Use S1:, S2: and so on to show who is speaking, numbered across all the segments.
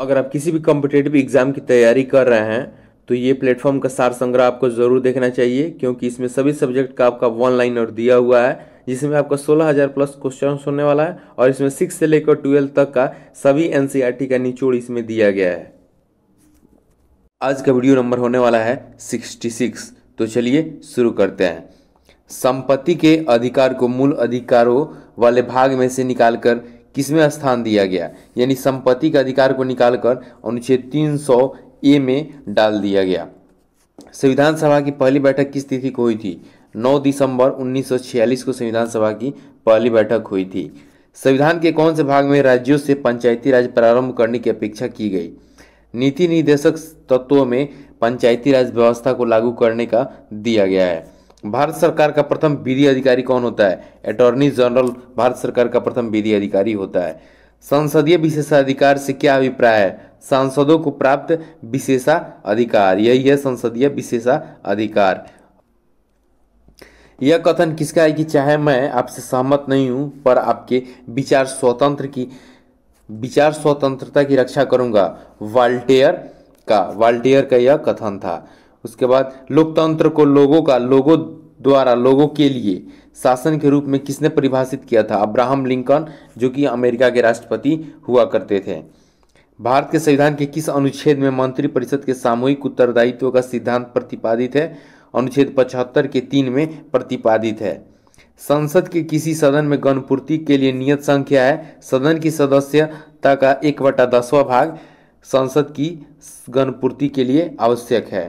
S1: अगर आप किसी भी कॉम्पिटेटिव एग्ज़ाम की तैयारी कर रहे हैं तो ये प्लेटफॉर्म का सार संग्रह आपको ज़रूर देखना चाहिए क्योंकि इसमें सभी सब्जेक्ट का आपका वन लाइन और दिया हुआ है जिसमें आपका 16000 प्लस क्वेश्चन होने वाला है और इसमें सिक्स से लेकर ट्वेल्व तक का सभी एन e का निचोड़ इसमें दिया गया है आज का वीडियो नंबर होने वाला है 66 तो चलिए शुरू करते हैं संपत्ति के अधिकार को मूल अधिकारों वाले भाग में से निकालकर किसमें स्थान दिया गया यानी संपत्ति के अधिकार को निकालकर अनुच्छेद 300 ए में डाल दिया गया संविधान सभा की पहली बैठक किस तिथि को हुई थी 9 दिसंबर 1946 को संविधान सभा की पहली बैठक हुई थी संविधान के कौन से भाग में राज्यों से पंचायती राज प्रारंभ करने की अपेक्षा की गई नीति निर्देशक तत्वों में पंचायती राज व्यवस्था को लागू करने का दिया गया है भारत सरकार का प्रथम विधि अधिकारी कौन होता है अटॉर्नी जनरल भारत सरकार का प्रथम विधि अधिकारी होता है संसदीय विशेषाधिकार से क्या अभिप्राय है सांसदों को प्राप्त विशेषा अधिकार यही है संसदीय विशेषा अधिकार यह कथन किसका है कि चाहे मैं आपसे सहमत नहीं हूं पर आपके विचार स्वतंत्र की विचार स्वतंत्रता की रक्षा करूंगा वाल्टेयर का वाल्टेयर का यह कथन था उसके बाद लोकतंत्र को लोगों का लोगों द्वारा लोगों के लिए शासन के रूप में किसने परिभाषित किया था अब्राहम लिंकन जो कि अमेरिका के राष्ट्रपति हुआ करते थे भारत के संविधान के किस अनुच्छेद में मंत्रिपरिषद के सामूहिक उत्तरदायित्व का सिद्धांत प्रतिपादित है अनुच्छेद पचहत्तर के तीन में प्रतिपादित है संसद के किसी सदन में गणपूर्ति के लिए नियत संख्या है सदन की सदस्यता का एक बटा दसवा भाग संसद की गणपूर्ति के लिए आवश्यक है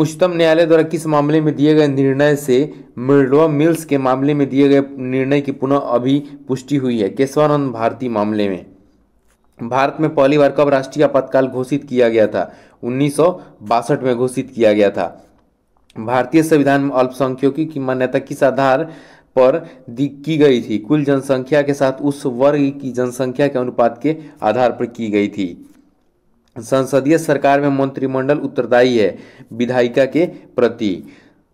S1: उच्चतम न्यायालय द्वारा किस मामले में दिए गए निर्णय से मिर्डवा मिल्स के मामले में दिए गए निर्णय की पुनः अभी पुष्टि हुई है केशवानंद भारती मामले में भारत में पहली बार कब राष्ट्रीय आपातकाल घोषित किया गया था उन्नीस में घोषित किया गया था भारतीय संविधान में अल्पसंख्यकों की मान्यता किस आधार पर दी की गई थी कुल जनसंख्या के साथ उस वर्ग की जनसंख्या के अनुपात के आधार पर की गई थी संसदीय सरकार में मंत्रिमंडल उत्तरदायी है विधायिका के प्रति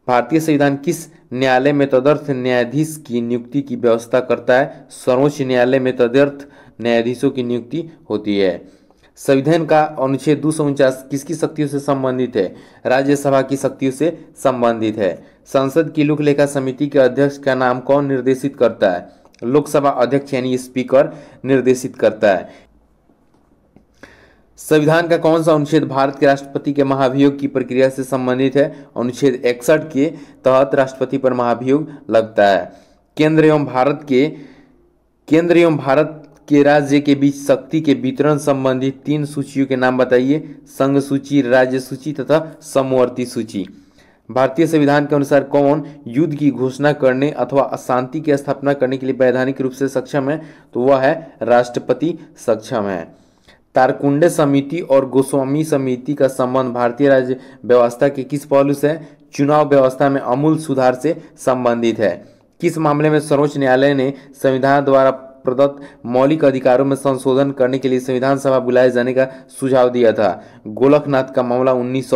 S1: भारतीय संविधान किस न्यायालय में तदर्थ न्यायाधीश की नियुक्ति की व्यवस्था करता है सर्वोच्च न्यायालय में तदर्थ न्यायाधीशों की नियुक्ति होती है संविधान का अनुच्छेद दो सौ किसकी शक्तियों से संबंधित है राज्यसभा की शक्तियों से संबंधित है संसद की लोकलेखा समिति के अध्यक्ष का नाम कौन निर्देशित करता है लोकसभा अध्यक्ष यानी स्पीकर निर्देशित करता है संविधान का कौन सा अनुच्छेद भारत के राष्ट्रपति के महाभियोग की प्रक्रिया से संबंधित है अनुच्छेद इकसठ के तहत राष्ट्रपति पर महाभियोग लगता है केंद्र एवं भारत के केंद्र एवं भारत के राज्य के बीच शक्ति के वितरण संबंधित तीन सूचियों के नाम बताइए संघ सूची राज्य सूची तथा समवर्ती सूची भारतीय संविधान के अनुसार कौन युद्ध की घोषणा करने अथवा अशांति की स्थापना करने के लिए वैधानिक रूप से सक्षम है तो वह है राष्ट्रपति सक्षम है तारकुंडे समिति और गोस्वामी समिति का संबंध भारतीय राज्य व्यवस्था के किस पहलू से चुनाव व्यवस्था में अमूल सुधार से संबंधित है किस मामले में सर्वोच्च न्यायालय ने संविधान द्वारा प्रदत्त मौलिक अधिकारों में संशोधन करने के लिए संविधान सभा बुलाए जाने का सुझाव दिया था गोलखनाथ का मामला उन्नीस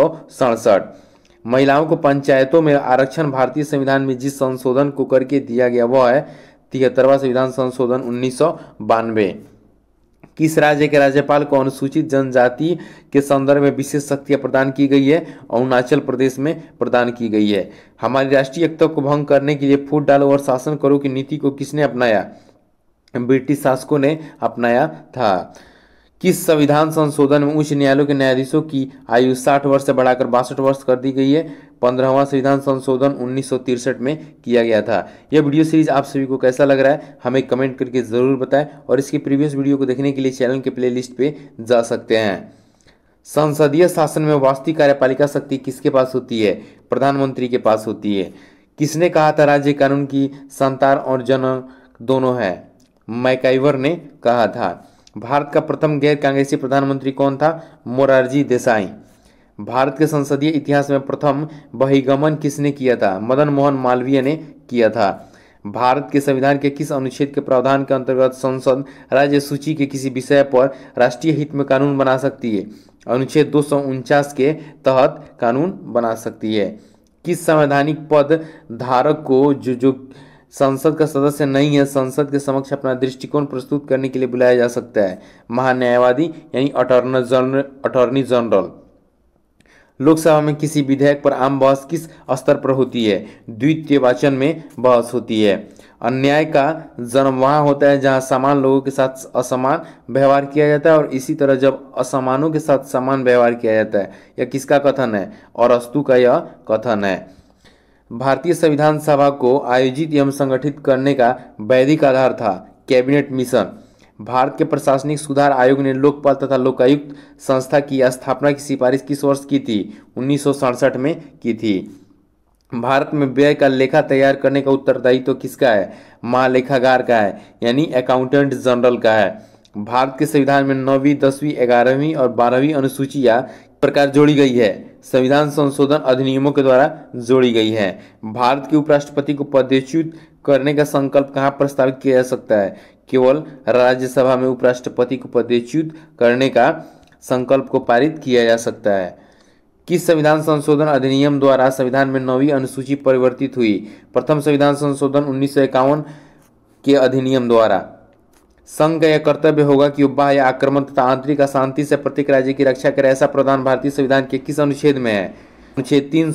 S1: महिलाओं को पंचायतों में आरक्षण भारतीय संविधान में जिस संशोधन को करके दिया गया वह है तिहत्तरवा संविधान संशोधन उन्नीस किस राज्य के राज्यपाल को अनुसूचित जनजाति के संदर्भ में विशेष शक्तियां प्रदान की गई है अरुणाचल प्रदेश में प्रदान की गई है हमारी राष्ट्रीय एकता को भंग करने के लिए फूट डालो और शासन करो की नीति को किसने अपनाया ब्रिटिश शासकों ने अपनाया था किस संविधान संशोधन में उच्च न्यायालय के न्यायाधीशों की आयु 60 वर्ष से बढ़ाकर बासठ वर्ष कर दी गई है पंद्रहवां संविधान संशोधन उन्नीस में किया गया था यह वीडियो सीरीज आप सभी को कैसा लग रहा है हमें कमेंट करके ज़रूर बताएं और इसके प्रीवियस वीडियो को देखने के लिए चैनल के प्ले पे जा सकते हैं संसदीय शासन में वास्तविक कार्यपालिका शक्ति किसके पास होती है प्रधानमंत्री के पास होती है किसने कहा था राज्य कानून की संतान और जन दोनों है मैकाइवर ने कहा था भारत का प्रथम गैर कांग्रेसी प्रधानमंत्री कौन था मोरारजी देसाई भारत के संसदीय इतिहास में प्रथम बहिगमन किसने किया था मदन मोहन मालवीय ने किया था भारत के संविधान के किस अनुच्छेद के प्रावधान के अंतर्गत संसद राज्य सूची के किसी विषय पर राष्ट्रीय हित में कानून बना सकती है अनुच्छेद दो के तहत कानून बना सकती है किस संवैधानिक पद धारक को जो जो संसद का सदस्य नहीं है संसद के समक्ष अपना दृष्टिकोण प्रस्तुत करने के लिए बुलाया जा सकता है महान्यायवादी यानी attorney general attorney general Lok Sabha में किसी विधेयक पर आम बहस किस स्तर पर होती है द्वितीय वाचन में बहस होती है अन्याय का जन्म वहाँ होता है जहाँ समान लोगों के साथ असमान व्यवहार किया जाता है और इसी तरह जब असमानों के साथ समान व्यवहार किया जाता है यह किसका कथन है और अस्तु का यह कथन है भारतीय संविधान सभा को आयोजित एवं संगठित करने का वैदिक आधार था कैबिनेट मिशन भारत के प्रशासनिक सुधार आयोग ने लोकपाल तथा लोकायुक्त संस्था की स्थापना की सिफारिश किस वर्ष की थी उन्नीस में की थी भारत में व्यय का लेखा तैयार करने का उत्तरदायित्व तो किसका है महालेखागार का है यानी अकाउंटेंट जनरल का है भारत के संविधान में नौवीं दसवीं ग्यारहवीं और बारहवीं अनुसूचियां प्रकार जोड़ी गई है संविधान संशोधन अधिनियमों के द्वारा जोड़ी गई है भारत के उपराष्ट्रपति को पदच्युत करने का संकल्प कहाँ प्रस्तावित किया जा सकता है केवल राज्यसभा में उपराष्ट्रपति को पदच्युत करने का संकल्प को पारित किया जा सकता है किस संविधान संशोधन अधिनियम द्वारा संविधान में नवी अनुसूची परिवर्तित हुई प्रथम संविधान संशोधन उन्नीस के अधिनियम द्वारा संघ का यह कर्तव्य होगा कि उपाय या आक्रमण तथा आंतरिक अशांति से प्रत्येक राज्य की रक्षा करे ऐसा प्रावधान भारतीय संविधान के किस अनुच्छेद में है अनुच्छेद तीन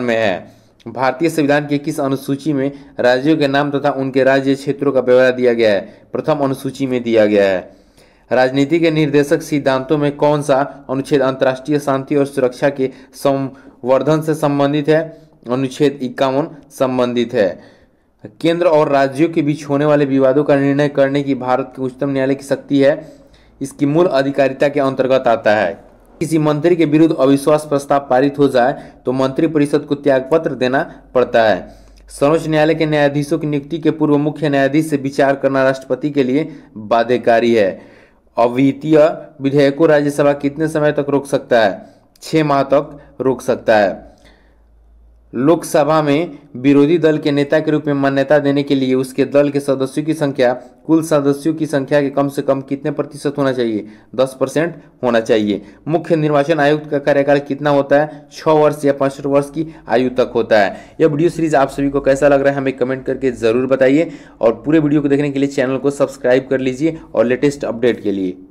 S1: में है भारतीय संविधान के किस अनुसूची में राज्यों के नाम तथा उनके राज्य क्षेत्रों का ब्यौरा दिया गया है प्रथम अनुसूची में दिया गया है राजनीति के निर्देशक सिद्धांतों में कौन सा अनुच्छेद अंतर्राष्ट्रीय शांति और सुरक्षा के संवर्धन से संबंधित है अनुच्छेद इक्यावन संबंधित है केंद्र और राज्यों के बीच होने वाले विवादों का निर्णय करने की भारत के उच्चतम न्यायालय की शक्ति है इसकी मूल अधिकारिता के अंतर्गत आता है किसी मंत्री के विरुद्ध अविश्वास प्रस्ताव पारित हो जाए तो मंत्रिपरिषद को त्यागपत्र देना पड़ता है सर्वोच्च न्यायालय के न्यायाधीशों की नियुक्ति के पूर्व मुख्य न्यायाधीश से विचार करना राष्ट्रपति के लिए बाध्यकारी है अवितीय विधेयक को राज्यसभा कितने समय तक रोक सकता है छः माह तक रोक सकता है लोकसभा में विरोधी दल के नेता के रूप में मान्यता देने के लिए उसके दल के सदस्यों की संख्या कुल सदस्यों की संख्या के कम से कम कितने प्रतिशत होना चाहिए 10 परसेंट होना चाहिए मुख्य निर्वाचन आयुक्त का कार्यकाल कितना होता है छः वर्ष या पैंसठ वर्ष की आयु तक होता है यह वीडियो सीरीज आप सभी को कैसा लग रहा है हमें कमेंट करके ज़रूर बताइए और पूरे वीडियो को देखने के लिए चैनल को सब्सक्राइब कर लीजिए और लेटेस्ट अपडेट के लिए